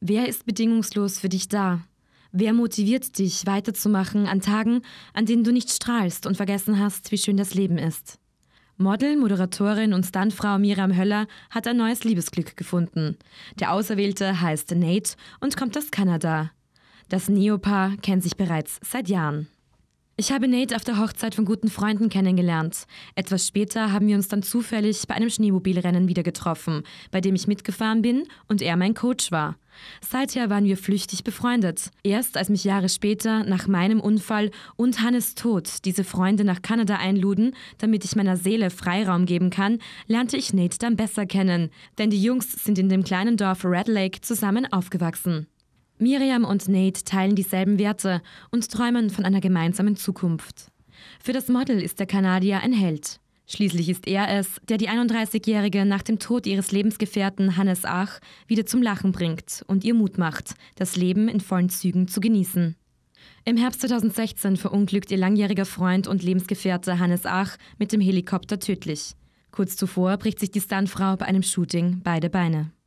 Wer ist bedingungslos für dich da? Wer motiviert dich, weiterzumachen an Tagen, an denen du nicht strahlst und vergessen hast, wie schön das Leben ist? Model, Moderatorin und Stuntfrau Miriam Höller hat ein neues Liebesglück gefunden. Der Auserwählte heißt Nate und kommt aus Kanada. Das Neopaar kennt sich bereits seit Jahren. Ich habe Nate auf der Hochzeit von guten Freunden kennengelernt. Etwas später haben wir uns dann zufällig bei einem Schneemobilrennen wieder getroffen, bei dem ich mitgefahren bin und er mein Coach war. Seither waren wir flüchtig befreundet. Erst als mich Jahre später, nach meinem Unfall und Hannes Tod, diese Freunde nach Kanada einluden, damit ich meiner Seele Freiraum geben kann, lernte ich Nate dann besser kennen. Denn die Jungs sind in dem kleinen Dorf Red Lake zusammen aufgewachsen. Miriam und Nate teilen dieselben Werte und träumen von einer gemeinsamen Zukunft. Für das Model ist der Kanadier ein Held. Schließlich ist er es, der die 31-Jährige nach dem Tod ihres Lebensgefährten Hannes Ach wieder zum Lachen bringt und ihr Mut macht, das Leben in vollen Zügen zu genießen. Im Herbst 2016 verunglückt ihr langjähriger Freund und Lebensgefährte Hannes Ach mit dem Helikopter tödlich. Kurz zuvor bricht sich die Stuntfrau bei einem Shooting beide Beine.